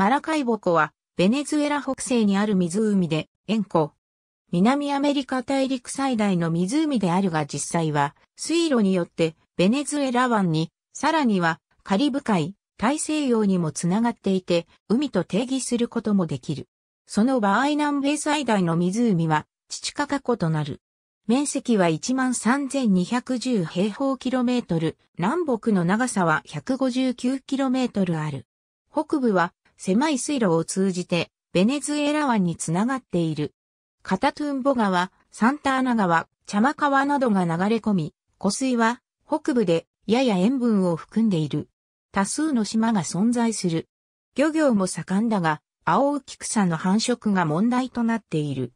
マラカイボ湖は、ベネズエラ北西にある湖で、塩湖。南アメリカ大陸最大の湖であるが実際は、水路によって、ベネズエラ湾に、さらには、カリブ海、大西洋にもつながっていて、海と定義することもできる。その場合南米最大の湖は、チチカカ湖となる。面積は13,210平方キロメートル、南北の長さは159キロメートルある。北部は狭い水路を通じてベネズエラ湾につながっている。カタトゥンボ川、サンターナ川、チャマ川などが流れ込み、湖水は北部でやや塩分を含んでいる。多数の島が存在する。漁業も盛んだが、青浮草の繁殖が問題となっている。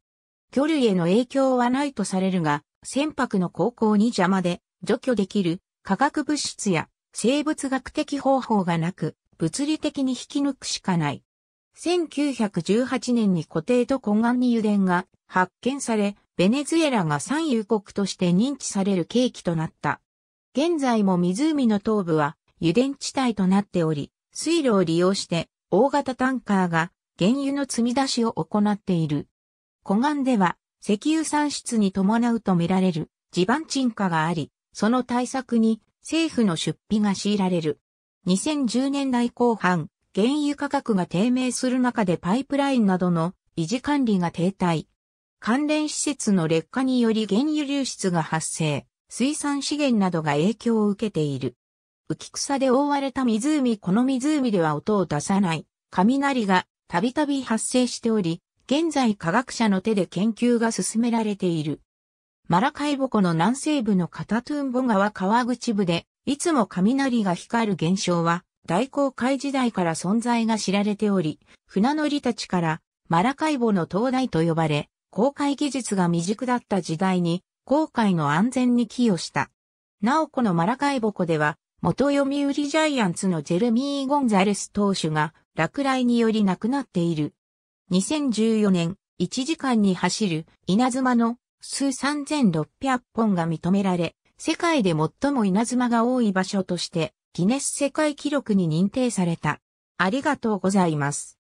魚類への影響はないとされるが、船舶の航行に邪魔で除去できる化学物質や生物学的方法がなく、物理的に引き抜くしかない。1918年に固定と湖岸に油田が発見され、ベネズエラが産油国として認知される契機となった。現在も湖の東部は油田地帯となっており、水路を利用して大型タンカーが原油の積み出しを行っている。湖岸では石油産出に伴うとみられる地盤沈下があり、その対策に政府の出費が強いられる。2010年代後半、原油価格が低迷する中でパイプラインなどの維持管理が停滞。関連施設の劣化により原油流出が発生、水産資源などが影響を受けている。浮草で覆われた湖この湖では音を出さない、雷がたびたび発生しており、現在科学者の手で研究が進められている。マラカイボ湖の南西部のカタトゥンボ川川口部でいつも雷が光る現象は、大航海時代から存在が知られており、船乗りたちから、マラカイボの灯台と呼ばれ、航海技術が未熟だった時代に、航海の安全に寄与した。なおこのマラカイボ湖では、元読売ジャイアンツのジェルミー・ゴンザレス投手が落雷により亡くなっている。2014年、1時間に走る稲妻の数3600本が認められ、世界で最も稲妻が多い場所としてギネス世界記録に認定された。ありがとうございます。